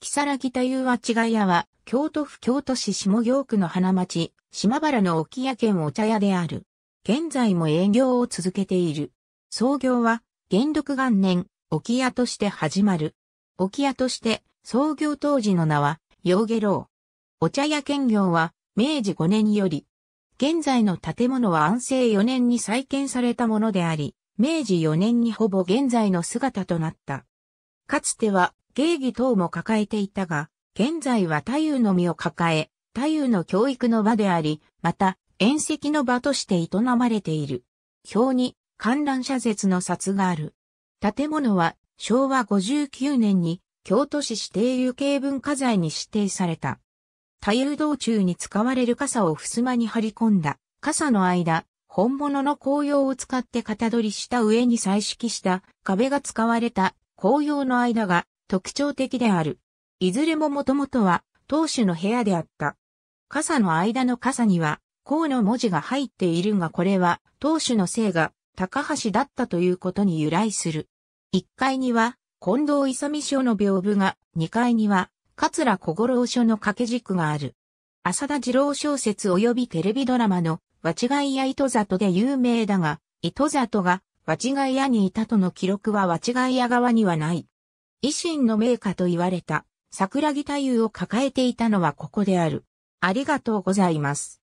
木更木というは違い屋は、京都府京都市下京区の花町、島原の沖屋県お茶屋である。現在も営業を続けている。創業は、元禄元年、沖屋として始まる。沖屋として、創業当時の名は、洋下楼。お茶屋兼業は、明治5年より。現在の建物は安政4年に再建されたものであり、明治4年にほぼ現在の姿となった。かつては、芸妓等も抱えていたが、現在は太夫の身を抱え、太夫の教育の場であり、また、宴席の場として営まれている。表に、観覧者説の札がある。建物は、昭和59年に、京都市指定有形文化財に指定された。太夫道中に使われる傘を襖に張り込んだ。傘の間、本物の紅葉を使って型取りした上に彩色した壁が使われた紅葉の間が特徴的である。いずれももともとは、当主の部屋であった。傘の間の傘には、甲の文字が入っているがこれは、当主の姓が、高橋だったということに由来する。1階には、近藤勇書の屏風が、2階には、桂小五郎署の掛け軸がある。浅田二郎小説及びテレビドラマの、わちがいや糸里で有名だが、糸里が、わちがいやにいたとの記録はわちがいや側にはない。維新の名家と言われた桜木太夫を抱えていたのはここである。ありがとうございます。